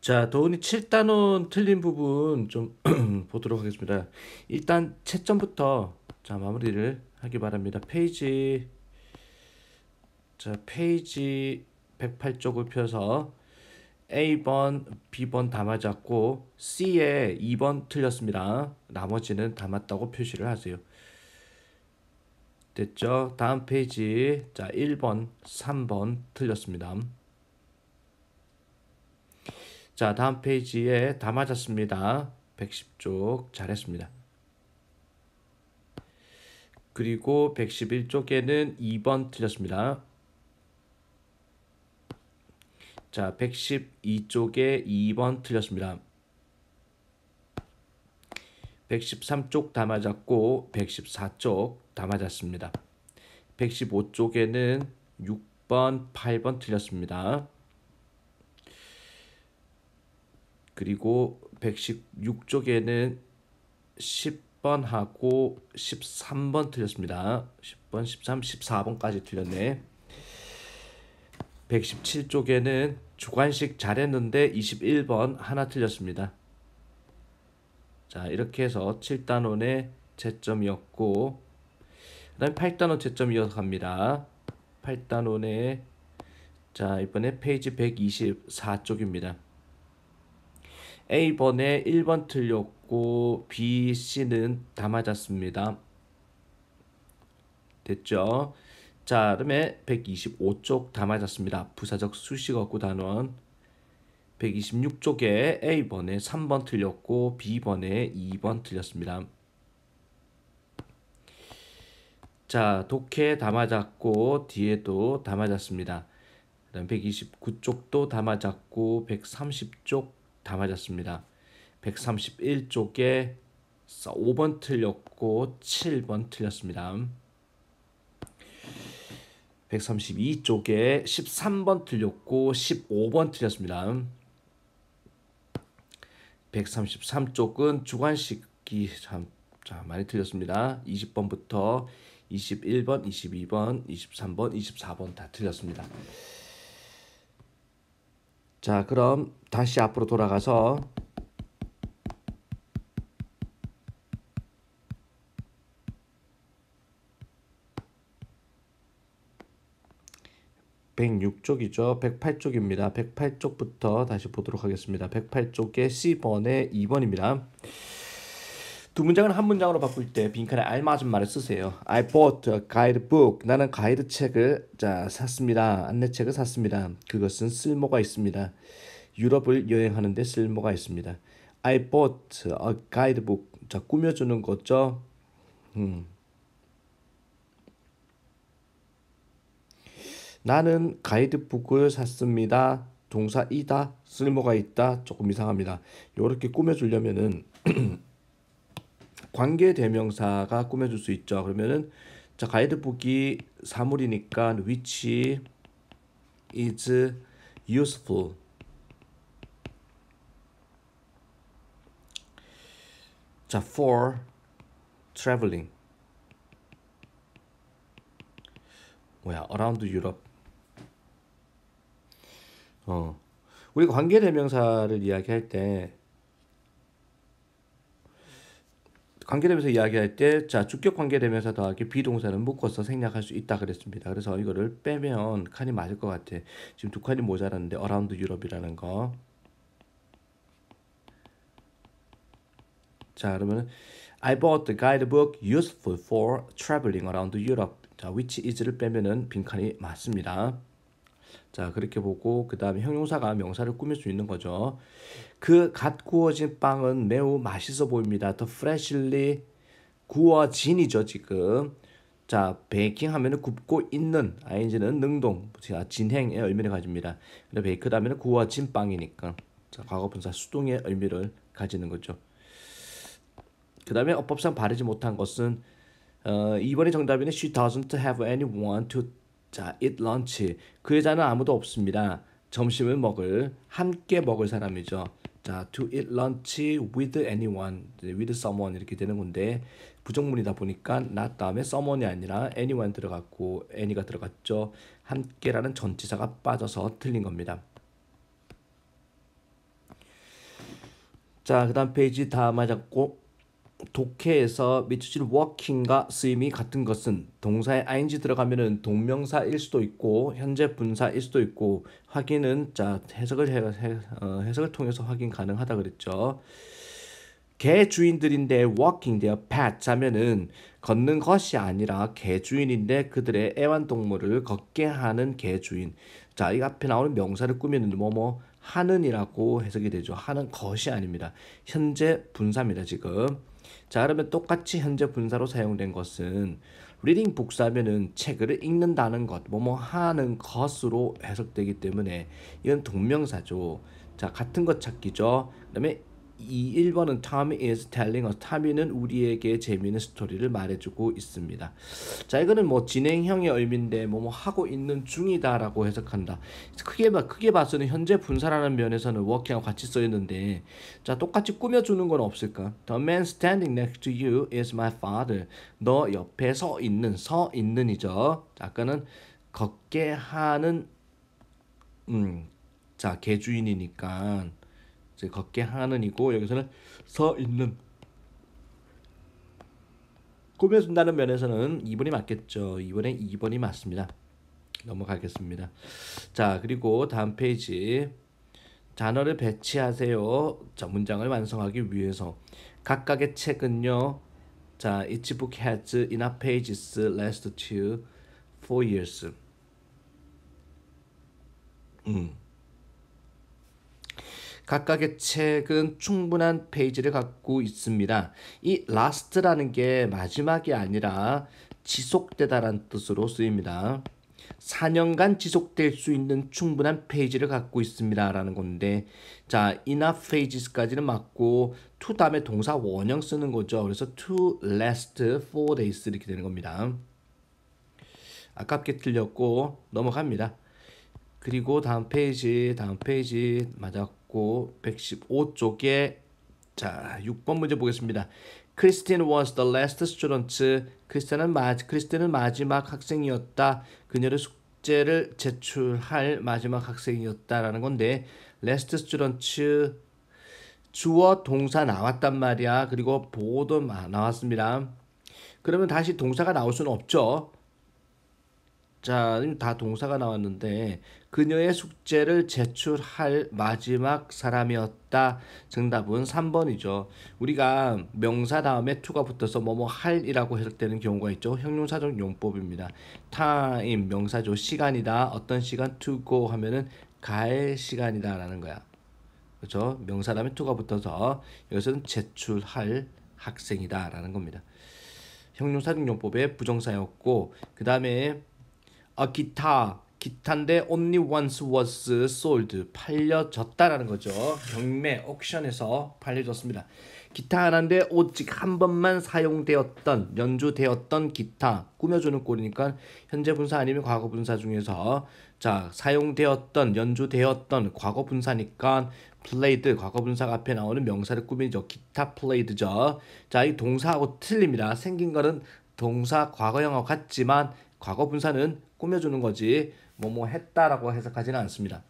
자, 도훈이 7단원 틀린 부분 좀 보도록 하겠습니다. 일단 채점부터 자, 마무리를 하기 바랍니다. 페이지 자, 페이지 108쪽을 펴서 A번, B번 다 맞았고 C에 2번 틀렸습니다. 나머지는 다 맞다고 표시를 하세요. 됐죠? 다음 페이지 자 1번, 3번 틀렸습니다. 자, 다음 페이지에 다 맞았습니다. 110쪽 잘했습니다. 그리고 111쪽에는 2번 틀렸습니다. 자, 112쪽에 2번 틀렸습니다. 113쪽 다 맞았고 114쪽 다 맞았습니다. 115쪽에는 6번, 8번 틀렸습니다. 그리고 116쪽에는 10번하고 13번 틀렸습니다. 10번, 13, 14번까지 틀렸네. 117쪽에는 주관식 잘했는데 21번 하나 틀렸습니다. 자 이렇게 해서 7단원의 채점이었고 그 다음에 8단원 채점 이어서 갑니다. 8단원의 자 이번에 페이지 124쪽입니다. A번에 1번 틀렸고 B, C는 다 맞았습니다. 됐죠? 자, 그다음에 125쪽 다 맞았습니다. 부사적 수식어 구단원 126쪽에 A번에 3번 틀렸고 B번에 2번 틀렸습니다. 자, 독해 다 맞았고 뒤에도 다 맞았습니다. 그다음 129쪽도 다 맞았고 130쪽 다 맞았습니다. 131쪽에 5번 틀렸고 7번 틀렸습니다. 132쪽에 13번 틀렸고 15번 틀렸습니다. 133쪽은 주관식이 참, 참 많이 틀렸습니다. 20번부터 21번, 22번, 23번, 24번 다 틀렸습니다. 자, 그럼 다시 앞으로 돌아가서 1 0 6쪽이죠1 0 8쪽입니다1 0 8쪽부터 다시 보도록 하겠습니다. 1 0 8쪽의 C번의 2번입니다 두 문장을 한 문장으로 바꿀 때 빈칸에 알맞은 말을 쓰세요. I bought a guidebook. 나는 가이드 책을 자 샀습니다. 안내책을 샀습니다. 그것은 쓸모가 있습니다. 유럽을 여행하는데 쓸모가 있습니다. I bought a guidebook. 자 꾸며주는 거죠. 음. 나는 가이드북을 샀습니다. 동사 이다 쓸모가 있다 조금 이상합니다. 이렇게 꾸며주려면은 관계 대명사가 꾸며줄 수 있죠. 그러면은 자 가이드북이 사물이니까 which is useful 자 for traveling 뭐야 around 유럽 어 우리가 관계 대명사를 이야기할 때 관계되면서 이야기할 때, 자, 주격 관계되면서 더하기 비동사는 묶어서 생략할 수 있다 그랬습니다. 그래서 이거를 빼면 칸이 맞을 것 같아. 지금 두 칸이 모자랐는데, 어라운드 유럽이라는 거. 자, 그러면 I bought the guidebook useful for traveling around Europe. 자, which is를 빼면은 빈칸이 맞습니다. 자 그렇게 보고 그 다음에 형용사가 명사를 꾸밀 수 있는 거죠. 그 갓 구워진 빵은 매우 맛있어 보입니다. 더 freshly 구워진이죠 지금. 자 베이킹 하면은 굽고 있는 ing는 능동 자 진행의 의미를 가집니다. 근데 베이크 하면은 구워진 빵이니까 자 과거분사 수동의 의미를 가지는 거죠. 그 다음에 어법상 바르지 못한 것은 어, 2번의 정답에는 she doesn't have anyone to 자, eat lunch. 그 여자는 아무도 없습니다. 점심을 먹을 함께 먹을 사람이죠. 자, to eat lunch with anyone, with someone 이렇게 되는 건데 부정문이다 보니까 not 다음에 someone이 아니라 anyone 들어갔고 any가 들어갔죠. 함께라는 전치사가 빠져서 틀린 겁니다. 자, 그다음 페이지 다맞았고 독해에서 미치는 워킹과 쓰임이 같은 것은 동사에 ing 들어가면은 동명사일 수도 있고 현재 분사일 수도 있고 확인은 자 해석을 해, 어, 해석을 통해서 확인 가능하다 그랬죠. 개 주인들인데 walking t h pets 하면은 걷는 것이 아니라 개 주인인데 그들의 애완동물을 걷게 하는 개 주인. 자, 이 앞에 나오는 명사를 꾸미는 뭐뭐 하는이라고 해석이 되죠. 하는 것이 아닙니다. 현재 분사입니다. 지금. 자 그러면 똑같이 현재 분사로 사용된 것은 리딩 복사면은 책을 읽는다는 것, 뭐뭐 뭐 하는 것으로 해석되기 때문에 이건 동명사죠. 자 같은 것 찾기죠. 그 다음에 이 1번은 Tom is telling us. Tommy는 우리에게 재미있는 스토리를 말해주고 있습니다. 자, 이거는 뭐 진행형의 의미인데 뭐, 뭐 하고 있는 중이다라고 해석한다. 크게 크게 봐서는 현재 분사라는 면에서는 working하고 같이 써 있는데 자, 똑같이 꾸며 주는 건 없을까? The man standing next to you is my father. 너 옆에 서 있는 서 있는이죠. 아까는 걷게 하는 음. 자, 개주인이니까 걷게 하는이고 여기서는 서 있는 꾸며준다는 면에서는 2번이 맞겠죠. 2번에 2번이 맞습니다. 넘어가겠습니다. 자 그리고 다음 페이지 단어를 배치하세요. 자 문장을 완성하기 위해서 각각의 책은요. 자 each book has enough pages last to four years. 음. 각각의 책은 충분한 페이지를 갖고 있습니다. 이 last라는 게 마지막이 아니라 지속되다란 뜻으로 쓰입니다. 4년간 지속될 수 있는 충분한 페이지를 갖고 있습니다. 라는 건데, 자, enough pages까지는 맞고, to 다음에 동사 원형 쓰는 거죠. 그래서 to last four days 이렇게 되는 겁니다. 아깝게 틀렸고, 넘어갑니다. 그리고 다음 페이지, 다음 페이지, 맞아. 1 1 115쪽에 자, 6번 문제 보겠습니다. 크리스틴 was the last student. 크리스틴은, 마, 크리스틴은 마지막 학생이었다. 그녀를 숙제를 제출할 마지막 학생이었다라는 건데 last student 주어 동사 나왔단 말이야. 그리고 보도 나왔습니다. 그러면 다시 동사가 나올 수는 없죠. 자, 다 동사가 나왔는데 그녀의 숙제를 제출할 마지막 사람이었다. 정답은 3번이죠. 우리가 명사 다음에 to가 붙어서 뭐뭐 할이라고 해석되는 경우가 있죠. 형용사적 용법입니다. time 명사죠. 시간이다. 어떤 시간 to go 하면은 갈 시간이다라는 거야. 그렇죠? 명사 다음에 to가 붙어서 여기서는 제출할 학생이다라는 겁니다. 형용사적 용법의 부정사였고 그 다음에 아 어, 기타 기타인데 only once was sold 팔려졌다라는 거죠. 경매 옥션에서 팔려졌습니다. 기타 하나인데 오직 한 번만 사용되었던 연주되었던 기타 꾸며주는 꼴이니까 현재 분사 아니면 과거 분사 중에서 자 사용되었던 연주되었던 과거 분사니까 played 과거 분사 가 앞에 나오는 명사를 꾸미죠. 기타 played죠. 자 이 동사하고 틀립니다. 생긴 거는 동사 과거형하고 같지만 과거 분사는 꾸며주는 거지 뭐 뭐 했다라고 해석하지는 않습니다.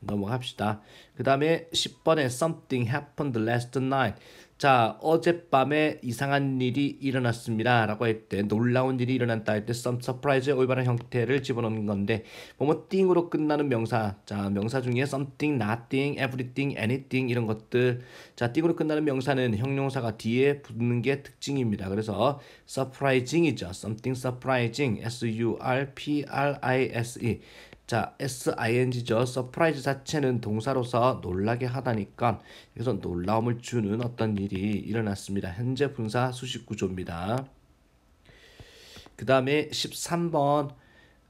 넘어갑시다. 그 다음에 10번에 something happened last night. 자 어젯밤에 이상한 일이 일어났습니다 라고 할때 놀라운 일이 일어났다 할때 some surprise의 올바른 형태를 집어넣는 건데 뭐뭐 띵으로 끝나는 명사 자 명사 중에 something, nothing, everything, anything 이런 것들 자 띵으로 끝나는 명사는 형용사가 뒤에 붙는 게 특징입니다 그래서 surprising이죠 something surprising s-u-r-p-r-i-s-e 자, SING죠. 서프라이즈 자체는 동사로서 놀라게 하다니까 여기서 놀라움을 주는 어떤 일이 일어났습니다. 현재 분사 수식 구조입니다. 그 다음에 13번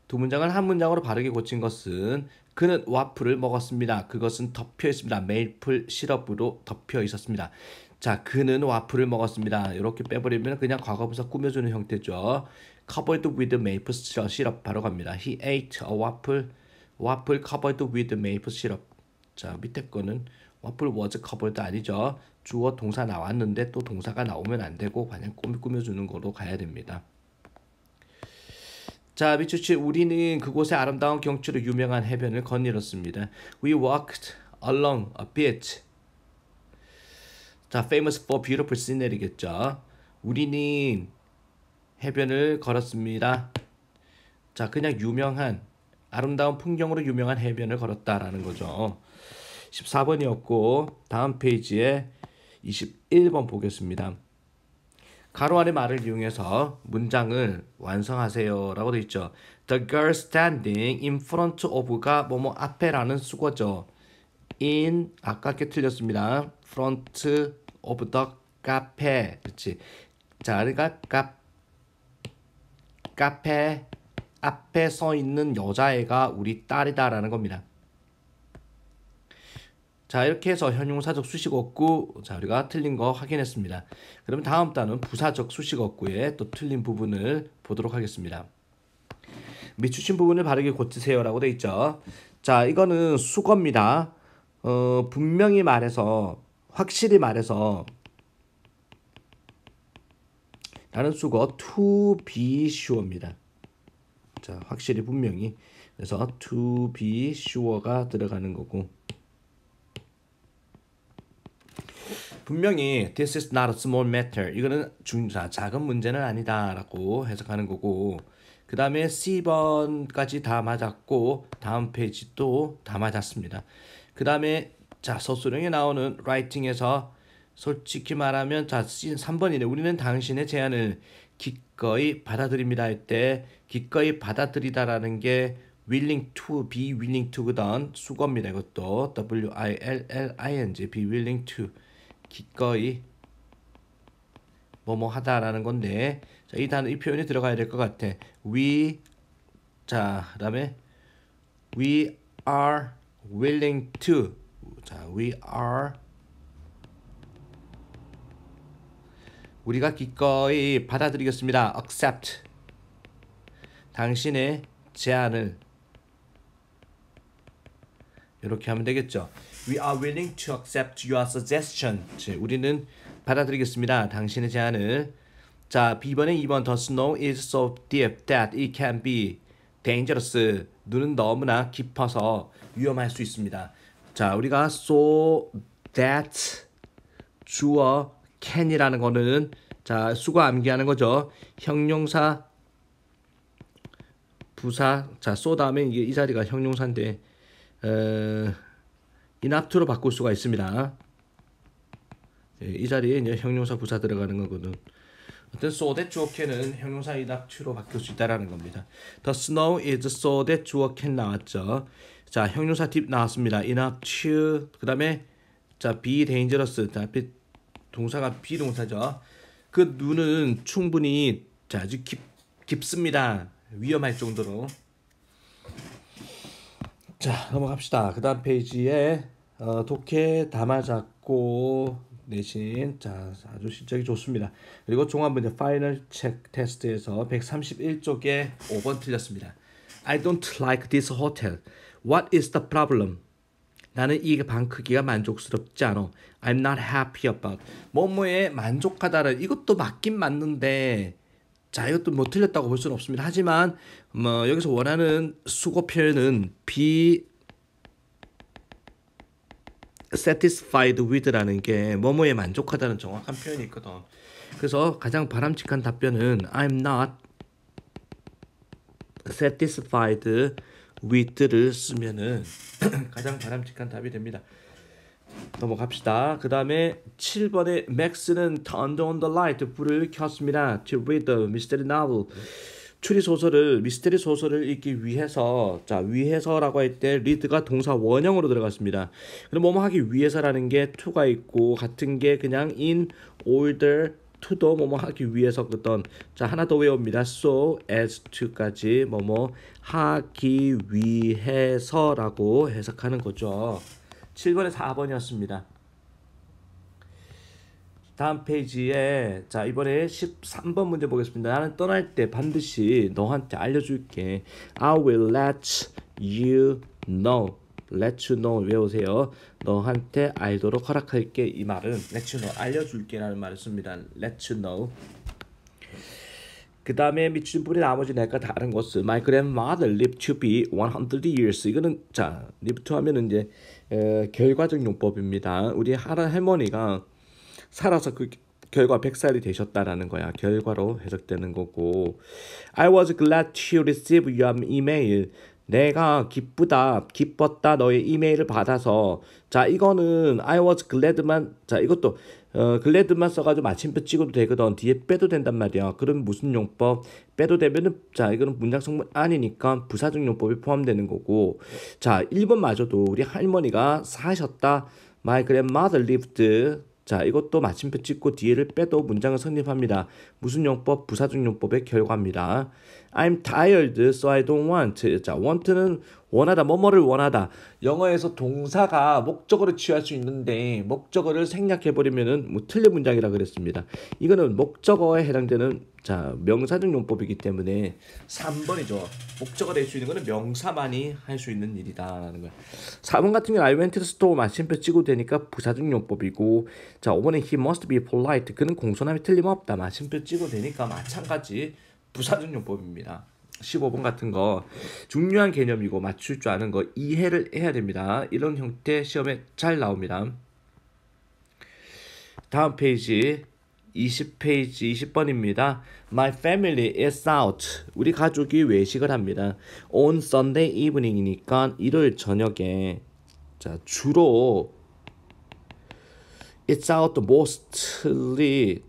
두 문장을 한 문장으로 바르게 고친 것은 그는 와플을 먹었습니다. 그것은 덮여 있습니다. 메이플 시럽으로 덮여 있었습니다. 자, 그는 와플을 먹었습니다. 이렇게 빼버리면 그냥 과거분사 꾸며주는 형태죠. covered with maple syrup 바로 갑니다. He ate a waffle, waffle covered with maple syrup. 자 밑에 거는 waffle was covered 아니죠. 주어 동사 나왔는데 또 동사가 나오면 안 되고 그냥 꾸미 꾸며주는 거로 가야 됩니다. 자, 미추치 우리는 그곳의 아름다운 경치로 유명한 해변을 거닐었습니다. We walked along a beach. 자, famous for beautiful scenery겠죠. 우리는 해변을 걸었습니다. 자, 그냥 유명한 아름다운 풍경으로 유명한 해변을 걸었다라는 거죠. 14번이었고 다음 페이지에 21번 보겠습니다. 가로 아래 말을 이용해서 문장을 완성하세요라고 돼 있죠. The girl standing in front of가 뭐뭐 앞에라는 수거죠. in 아깝게 틀렸습니다. front of the cafe 그렇 자, 그러니까 카페 앞에 서 있는 여자애가 우리 딸이다라는 겁니다. 자 이렇게 해서 현용사적 수식어구 자 우리가 틀린 거 확인했습니다. 그럼 다음 단은 부사적 수식어구의 또 틀린 부분을 보도록 하겠습니다. 미추신 부분을 바르게 고치세요라고 돼 있죠. 자 이거는 수거입니다. 어 분명히 말해서 확실히 말해서 라는 수거 to be sure입니다. 자, 확실히 분명히 그래서 to be sure가 들어가는 거고 분명히 this is not a small matter 이거는 중자 작은 문제는 아니다라고 해석하는 거고 그 다음에 C번까지 다 맞았고 다음 페이지 또다 맞았습니다. 그 다음에 자 서술형에 나오는 writing에서 솔직히 말하면 자 3번이네. 우리는 당신의 제안을 기꺼이 받아들입니다 할 때 기꺼이 받아들이다라는 게 willing to be willing t o 그든 수거입니다. 이것도 w i l l i n g be willing to 기꺼이 뭐뭐 하다라는 건데 자, 이 단어 이 표현이 들어가야 될 것 같아. we 자, 그다음에 we are willing to 자, we are 우리가 기꺼이 받아들이겠습니다. accept. 당신의 제안을 이렇게 하면 되겠죠. We are willing to accept your suggestion. 우리는 받아들이겠습니다. 당신의 제안을. 자, B번에 2번 The snow is so deep that it can be dangerous. 눈은 너무나 깊어서 위험할 수 있습니다. 자, 우리가 so that 주어 can이라는 거는 자 수가 암기하는 거죠. 형용사 부사 자쏘 다음에 이게 이 자리가 형용사인데 어, 인압투로 바꿀 수가 있습니다. 예, 이 자리에 이제 형용사 부사 들어가는 거거든. 어떤 so that y o can은 형용사 인압투로 바뀔 수 있다라는 겁니다. The snow is so that y o can 나왔죠. 자 형용사 팁 나왔습니다. 인압투 그 다음에 자 be dangerous 자, 동사가 비동사죠. 그 눈은 충분히 아주 깊, 깊습니다. 위험할 정도로. 자 넘어갑시다. 그 다음 페이지에 어, 독해 담아잡고 내신 자 아주 실적이 좋습니다. 그리고 종합문제 파이널 체크 테스트에서 131쪽에 5번 틀렸습니다. I don't like this hotel. What is the problem? 나는 이 방 크기가 만족스럽지 않아. I'm not happy about. 뭐뭐에 만족하다는 이것도 맞긴 맞는데 자 이것도 뭐 틀렸다고 볼 수는 없습니다. 하지만 뭐 여기서 원하는 수고 표현은 be satisfied with라는 게 뭐뭐에 만족하다는 정확한 표현이 있거든. 그래서 가장 바람직한 답변은 I'm not satisfied with를 쓰면은 가장 바람직한 답이 됩니다. 넘어갑시다. 그 다음에 7번에 맥스는 turned on the light 불을 켰습니다. to read the mystery novel 추리 소설을 미스테리 소설을 읽기 위해서 자 위해서라고 할때 리드가 동사 원형으로 들어갔습니다. 그럼 뭐뭐 하기 위해서라는 게 to가 있고 같은 게 그냥 in order to도 뭐뭐 하기 위해서 그 어떤 자 하나 더 외웁니다. so as to까지 뭐뭐 하기 위해서라고 해석하는 거죠. 7번에 4번이었습니다. 다음 페이지에 자 이번에 13번 문제 보겠습니다. 나는 떠날 때 반드시 너한테 알려줄게. I will let you know. let you know 외우세요. 너한테 알도록 허락할게 이 말은 let you know 알려줄게라는 말을 씁니다. let you know. 그 다음에 미친 분이 나머지 내가 다른 것은 My grandmother lived to be 100 years. 이거는 자 l i v e to 하면 이제 에, 결과적 용법입니다. 우리 할아 할머니가 살아서 그 결과 100살이 되셨다라는 거야. 결과로 해석되는 거고. I was glad to receive your email. 내가 기쁘다, 기뻤다 너의 이메일을 받아서 자 이거는 I was glad만 자 이것도 어, 글래드만 써가지고 마침표 찍어도 되거든 뒤에 빼도 된단 말이야 그럼 무슨 용법 빼도 되면은 자 이거는 문장 성문 아니니까 부사적 용법이 포함되는 거고 자 1번 마저도 우리 할머니가 사셨다 My grandmother lived 자 이것도 마침표 찍고 뒤에를 빼도 문장을 성립합니다 무슨 용법 부사적 용법의 결과입니다 I'm tired, so I don't want. 자, want는 원하다, 뭐뭐를 원하다. 영어에서 동사가 목적어를 취할 수 있는데 목적어를 생략해버리면은 뭐 틀린 문장이라 그랬습니다. 이거는 목적어에 해당되는 자 명사적 용법이기 때문에 3번이죠. 목적어 될 수 있는 거는 명사만이 할 수 있는 일이다라는 거 4번 같은 경우는 I went to the store 마침표 찍고 되니까 부사적 용법이고 자 5번은 he must be polite. 그는 공손함이 틀림없다. 마침표 찍고 되니까 마찬가지 부사전용법입니다 15번 같은 거 중요한 개념이고 맞출 줄 아는 거 이해를 해야 됩니다. 이런 형태 시험에 잘 나옵니다. 다음 페이지 20페이지 20번입니다. My family is out. 우리 가족이 외식을 합니다. On Sunday evening이니까 일요일 저녁에 자 주로 it's out mostly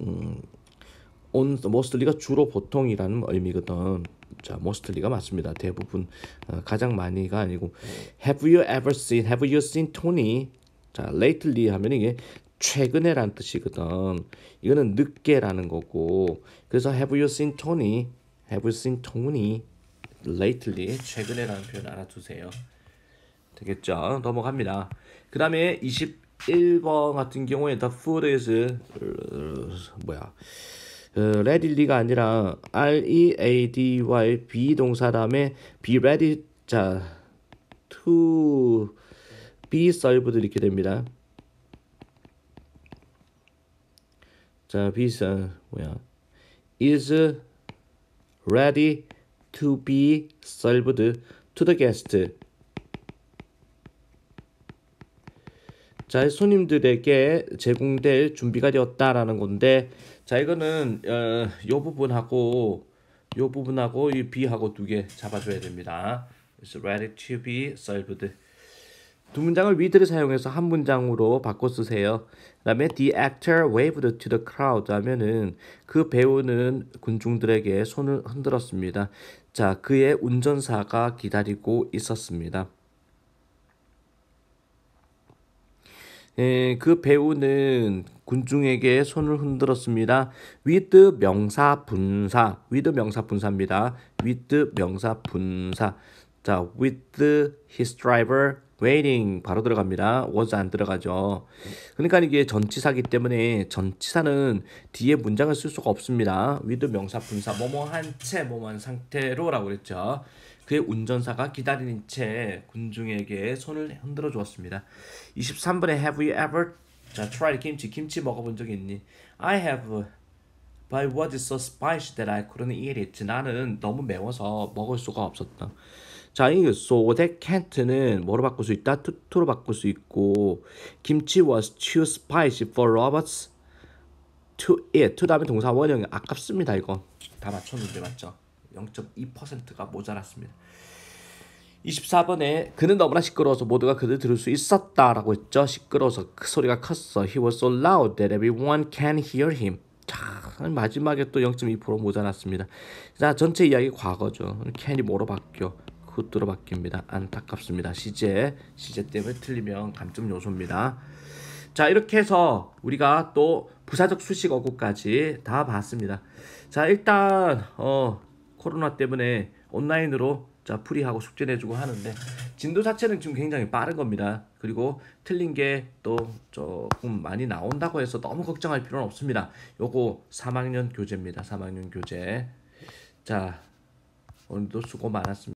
음, 온 모스트리가 주로 보통이라는 의미거든. 자, mostly가 맞습니다. 대부분 어, 가장 많이가 아니고 Have you ever seen? Have you seen Tony? 자, lately 하면 이게 최근에란 뜻이거든. 이거는 늦게라는 거고. 그래서 Have you seen Tony? Have you seen Tony? lately 최근에라는 표현 알아두세요. 되겠죠? 넘어갑니다. 그 다음에 21번 같은 경우에 the food is 뭐야 그 ready가 아니라 r e a d y be 동사 다음에 be ready 자 to be served 이렇게 됩니다. 자, be uh, 뭐야? is ready to be served to the guest. 자, 손님들에게 제공될 준비가 되었다라는 건데 자 이거는 어, 요 부분하고 요 부분하고 이 B하고 두 개 잡아줘야 됩니다. It's ready to be served. 두 문장을 위드를 사용해서 한 문장으로 바꿔 쓰세요. 그 다음에 the actor waved to the crowd 하면은 그 배우는 군중들에게 손을 흔들었습니다. 자, 그의 운전사가 기다리고 있었습니다. 에, 예, 그 배우는 군중에게 손을 흔들었습니다. 위드 명사 분사. 위드 명사 분사입니다. 위드 명사 분사. 자, with his driver waiting 바로 들어갑니다. was 안 들어가죠. 그러니까 이게 전치사기 때문에 전치사는 뒤에 문장을 쓸 수가 없습니다. with 명사 분사 뭐뭐한 채 뭐뭐한 상태로라고 그랬죠. 그의 운전사가 기다리는 채 군중에게 손을 흔들어 주었습니다. 23번에 Have you ever 자, tried 김치 김치 먹어본 적이 있니? I have But it was so spicy that I couldn't eat it. 나는 너무 매워서 먹을 수가 없었다. 자, 이 so that can't는 뭐로 바꿀 수 있다? to, to로 바꿀 수 있고 김치 was too spicy for Roberts to eat. to 다음에 동사 원형이 아깝습니다, 이거. 다 맞췄는데 맞죠? 0.2%가 모자랐습니다. 24번에 그는 너무나 시끄러워서 모두가 그를 들을 수 있었다라고 했죠. 시끄러워서 그 소리가 컸어. He was so loud that everyone can hear him. 자, 마지막에 또 0.2% 모자랐습니다. 자, 전체 이야기 과거죠. 캔이 뭐로 바뀌어? 그것도로 바뀝니다. 안타깝습니다. 시제, 시제 때문에 틀리면 감점 요소입니다. 자, 이렇게 해서 우리가 또 부사적 수식 어구까지 다 봤습니다. 자, 일단 어 코로나 때문에 온라인으로 자 풀이하고 숙제 내주고 하는데 진도 자체는 지금 굉장히 빠른 겁니다. 그리고 틀린 게 또 조금 많이 나온다고 해서 너무 걱정할 필요는 없습니다. 요거 3학년 교재입니다. 3학년 교재. 자 오늘도 수고 많았습니다.